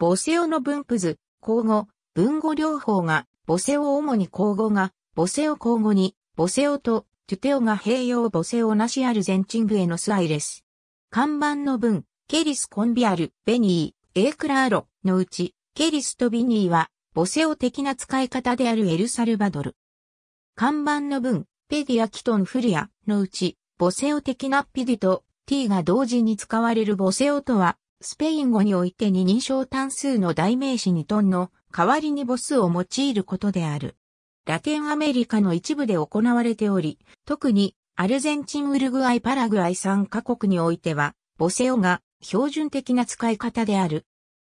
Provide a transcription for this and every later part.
ボセオの分布図、交互、文語療法が、ボセオ主に交互が、ボセオ交互に、ボセオと、トゥテオが併用ボセオなしあるゼンチンブエノスアイレス。看板の文、ケリスコンビアル、ベニー、エークラーロのうち、ケリスとビニーは、ボセオ的な使い方であるエルサルバドル。看板の文、ペディア・キトン・フリアのうち、ボセオ的なピディと t が同時に使われるボセオとは、スペイン語において二人称単数の代名詞にトンの代わりに母数を用いることである。ラテンアメリカの一部で行われており、特にアルゼンチン、ウルグアイ、パラグアイ3カ国においては、ボセオが標準的な使い方である。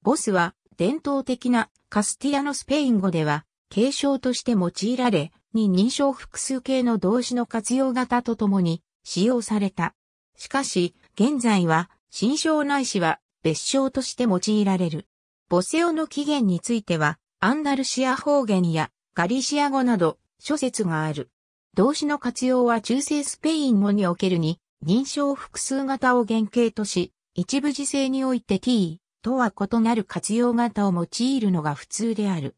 ボスは伝統的なカスティアのスペイン語では継承として用いられ、に認証複数形の動詞の活用型とともに使用された。しかし、現在は、新章ないしは別称として用いられる。ボセオの起源については、アンダルシア方言やガリシア語など諸説がある。動詞の活用は中世スペイン語におけるに、認証複数型を原型とし、一部時制において t とは異なる活用型を用いるのが普通である。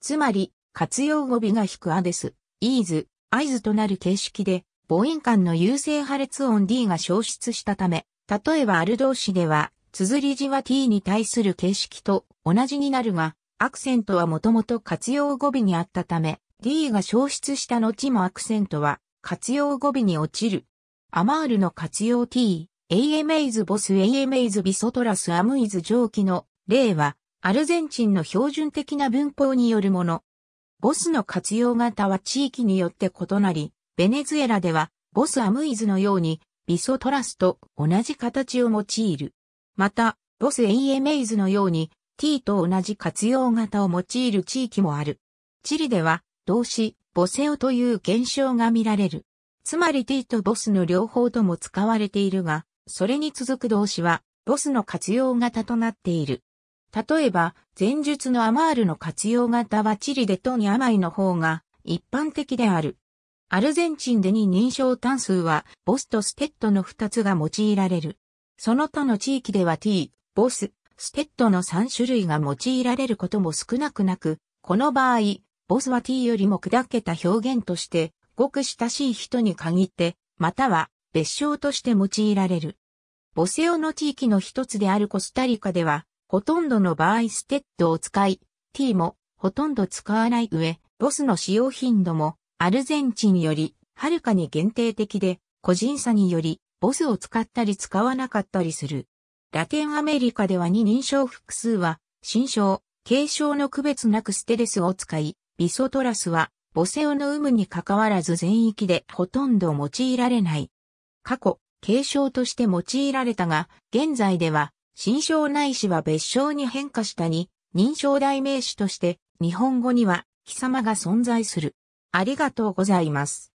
つまり、活用語尾が引くアです、イーズ、アイズとなる形式で、母音間の優勢破裂音 d が消失したため、例えばある動詞では、綴り字は t に対する形式と同じになるが、アクセントはもともと活用語尾にあったため、d が消失した後もアクセントは活用語尾に落ちる。アマールの活用 t、AMA's ボス AMA's ビソトラスアムイズ上記の例は、アルゼンチンの標準的な文法によるもの。ボスの活用型は地域によって異なり、ベネズエラではボスアムイズのようにビソトラスと同じ形を用いる。また、ボス a m a イズのように t と同じ活用型を用いる地域もある。チリでは動詞、ボセオという現象が見られる。つまり t とボスの両方とも使われているが、それに続く動詞はボスの活用型となっている。例えば、前述のアマールの活用型はチリでとに甘いの方が一般的である。アルゼンチンでに認証単数はボスとステッドの2つが用いられる。その他の地域では T、ボス、ステッドの3種類が用いられることも少なくなく、この場合、ボスは T よりも砕けた表現として、ごく親しい人に限って、または別称として用いられる。ボセオの地域の一つであるコスタリカでは、ほとんどの場合ステッドを使い、T もほとんど使わない上、ボスの使用頻度もアルゼンチンよりはるかに限定的で、個人差によりボスを使ったり使わなかったりする。ラテンアメリカでは二人称複数は、新象、継承の区別なくステレスを使い、ビソトラスは、母性の有無に関わらず全域でほとんど用いられない。過去、継承として用いられたが、現在では、新称ないしは別称に変化したに、認証代名詞として、日本語には、貴様が存在する。ありがとうございます。